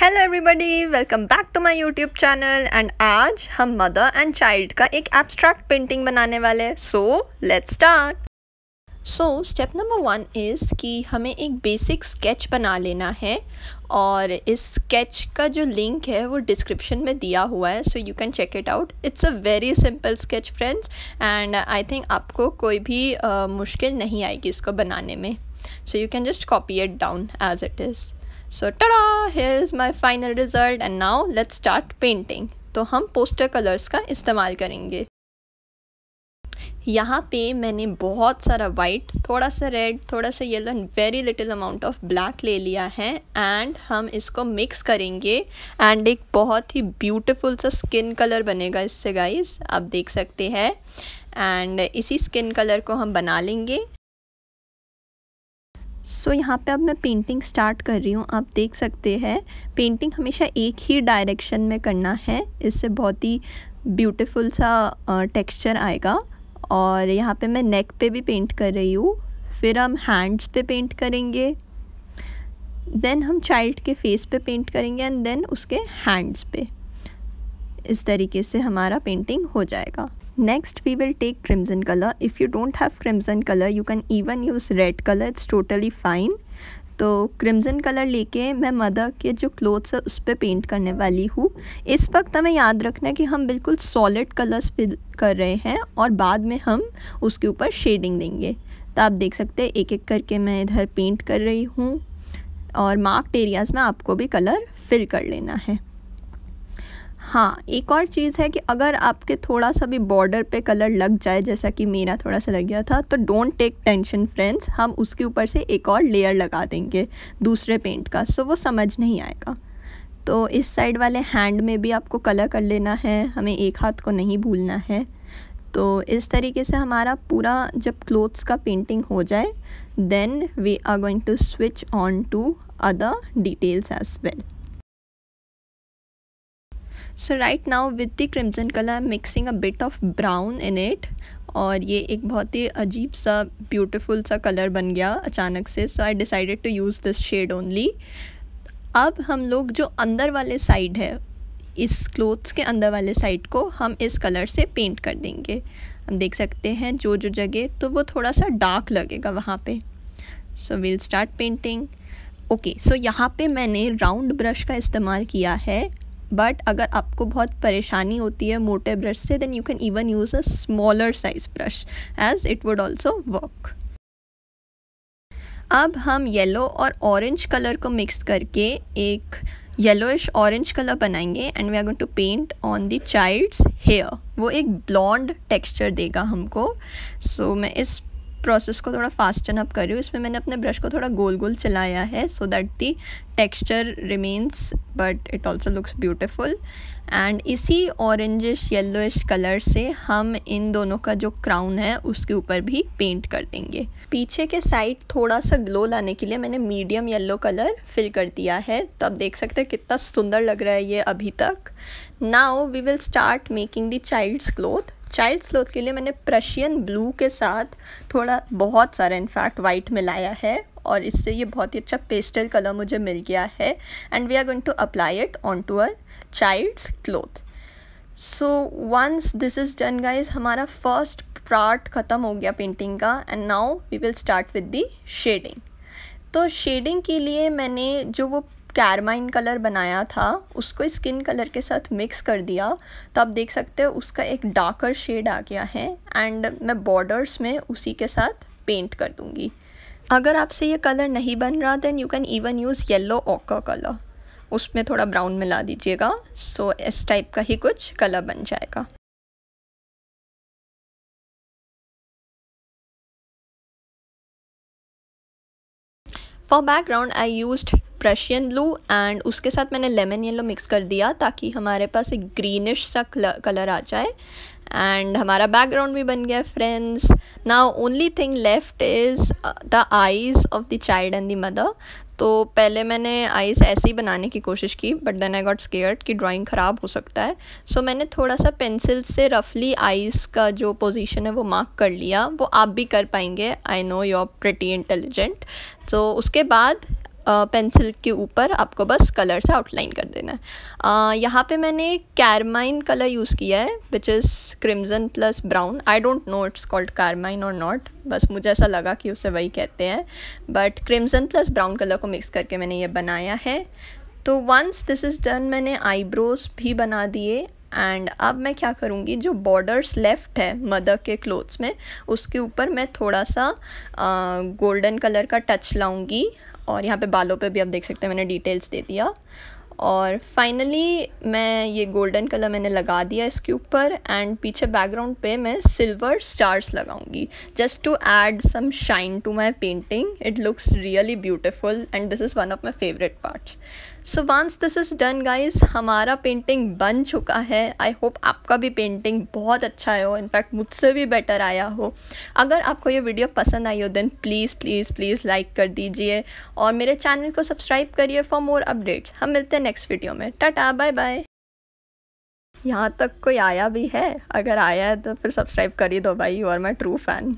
hello everybody welcome back to my YouTube channel and आज हम mother and child का एक एब्स्ट्रैक्ट पेंटिंग बनाने वाले हैं so let's start so step number one is कि हमें एक बेसिक स्केच बना लेना है और इस स्केच का जो लिंक है वो डिस्क्रिप्शन में दिया हुआ है so you can check it out it's a very simple sketch friends and I think आपको कोई भी uh, मुश्किल नहीं आएगी इसको बनाने में so you can just copy it down as it is so tada here is my final result and now let's start painting तो हम पोस्टर कलर्स का इस्तेमाल करेंगे यहाँ पे मैंने बहुत सारा वाइट थोड़ा सा रेड थोड़ा सा yellow and very little amount of black ले लिया है एंड हम इसको मिक्स करेंगे एंड एक बहुत ही ब्यूटीफुल सा स्किन कलर बनेगा इससे गाइस आप देख सकते हैं एंड इसी स्किन कलर को हम बना लेंगे सो so, यहाँ पे अब मैं पेंटिंग स्टार्ट कर रही हूँ आप देख सकते हैं पेंटिंग हमेशा एक ही डायरेक्शन में करना है इससे बहुत ही ब्यूटीफुल सा टेक्सचर आएगा और यहाँ पे मैं नेक पे भी पेंट कर रही हूँ फिर हम हैंड्स पे पेंट करेंगे देन हम चाइल्ड के फेस पे पेंट करेंगे एंड देन उसके हैंड्स पे इस तरीके से हमारा पेंटिंग हो जाएगा next we will take crimson color if you don't have crimson color you can even use red color it's totally fine तो क्रिम्ज़न कलर लेके मैं मदर के जो क्लोथ्स है उस पर पेंट करने वाली हूँ इस वक्त हमें याद रखना है कि हम बिल्कुल सॉलिड कलर्स फिल कर रहे हैं और बाद में हम उसके ऊपर शेडिंग देंगे तो आप देख सकते हैं एक एक करके मैं इधर पेंट कर रही हूँ और मार्क्ड एरियाज़ में आपको भी कलर फिल कर लेना है हाँ एक और चीज़ है कि अगर आपके थोड़ा सा भी बॉर्डर पे कलर लग जाए जैसा कि मेरा थोड़ा सा लग गया था तो डोंट टेक टेंशन फ्रेंड्स हम उसके ऊपर से एक और लेयर लगा देंगे दूसरे पेंट का सो वो समझ नहीं आएगा तो इस साइड वाले हैंड में भी आपको कलर कर लेना है हमें एक हाथ को नहीं भूलना है तो इस तरीके से हमारा पूरा जब क्लोथ्स का पेंटिंग हो जाए then we are going to switch on to other details as well right now now with the colour I am mixing a bit of brown in it और ये एक बहुत ही अजीब सा ब्यूटिफुल सा कलर बन गया अचानक से so I decided to use this shade only अब हम लोग जो अंदर वाले साइड है इस क्लोथ्स के अंदर वाले साइड को हम इस कलर से पेंट कर देंगे हम देख सकते हैं जो जो जगह तो वो थोड़ा सा डार्क लगेगा वहाँ पे so will start painting okay so यहाँ पे मैंने राउंड ब्रश का इस्तेमाल किया है बट अगर आपको बहुत परेशानी होती है मोटे ब्रश से then you can even use a smaller size brush as it would also work अब हम येलो और ऑरेंज कलर को मिक्स करके एक येलोइश ऑरेंज कलर बनाएंगे and we are going to paint on the child's hair वो एक blonde texture देगा हमको सो so, मैं इस प्रोसेस को थोड़ा फास्टन अप कर रही हूँ इसमें मैंने अपने ब्रश को थोड़ा गोल गोल चलाया है so that the texture remains but it also looks beautiful and इसी ऑरेंजिश येलोइश कलर से हम इन दोनों का जो क्राउन है उसके ऊपर भी पेंट कर देंगे पीछे के साइड थोड़ा सा ग्लो लाने के लिए मैंने मीडियम येलो कलर फिल कर दिया है तो आप देख सकते हैं कितना सुंदर लग रहा है ये अभी तक now we will start making the child's cloth child cloth के लिए मैंने प्रशियन ब्लू के साथ थोड़ा बहुत सारा इनफैक्ट वाइट मिलाया है और इससे ये बहुत ही अच्छा पेस्टल कलर मुझे मिल गया है and we are going to apply it on to our child's cloth so once this is done guys हमारा फर्स्ट पार्ट ख़त्म हो गया पेंटिंग का and now we will start with the shading तो शेडिंग के लिए मैंने जो वो कैरमाइन कलर बनाया था उसको स्किन कलर के साथ मिक्स कर दिया तो आप देख सकते हो उसका एक डार्कर शेड आ गया है एंड मैं बॉर्डर्स में उसी के साथ पेंट कर दूँगी अगर आपसे ये कलर नहीं बन रहा then you can even use yellow ओका कलर उसमें थोड़ा ब्राउन मिला दीजिएगा सो so, इस टाइप का ही कुछ कलर बन जाएगा for background I use Prussian blue and उसके साथ मैंने लेमन येलो मिक्स कर दिया ताकि हमारे पास एक ग्रीनिश सा कलर आ जाए एंड हमारा बैकग्राउंड भी बन गया friends now only thing left is the eyes of the child and the mother तो पहले मैंने आइज़ ऐसे ही बनाने की कोशिश की but then I got scared कि ड्राइंग ख़राब हो सकता है सो so, मैंने थोड़ा सा पेंसिल से रफली आईज का जो पोजीशन है वो मार्क कर लिया वो आप भी कर पाएंगे I know you are pretty intelligent so उसके बाद पेंसिल के ऊपर आपको बस कलर से आउटलाइन कर देना है यहाँ पे मैंने कैरमाइन कलर यूज़ किया है which is crimson plus brown I don't know it's called carmine or not बस मुझे ऐसा लगा कि उसे वही कहते हैं but crimson plus brown colour को मिक्स करके मैंने ये बनाया है तो वंस दिस इज़ डन मैंने आईब्रोज भी बना दिए एंड अब मैं क्या करूँगी जो बॉर्डर्स लेफ्ट है मदर के क्लोथ्स में उसके ऊपर मैं थोड़ा सा गोल्डन कलर का टच लाऊंगी और यहाँ पे बालों पे भी आप देख सकते हैं मैंने डिटेल्स दे दिया और फाइनली मैं ये गोल्डन कलर मैंने लगा दिया इसके ऊपर एंड पीछे बैकग्राउंड पे मैं सिल्वर स्टार्स लगाऊंगी just to add some shine to my painting it looks really beautiful and this is one of my favourite parts so once this is done guys हमारा पेंटिंग बन चुका है I hope आपका भी painting बहुत अच्छा है हो इनफैक्ट मुझसे भी बेटर आया हो अगर आपको ये वीडियो पसंद आई हो then please please please like कर दीजिए और मेरे चैनल को सब्सक्राइब करिए फॉर मोर अपडेट्स हम मिलते हैं नेक्स्ट वीडियो में टाटा बाय बाय यहाँ तक कोई आया भी है अगर आया है तो फिर सब्सक्राइब कर ही दो भाई और माई ट्रू फ़ैन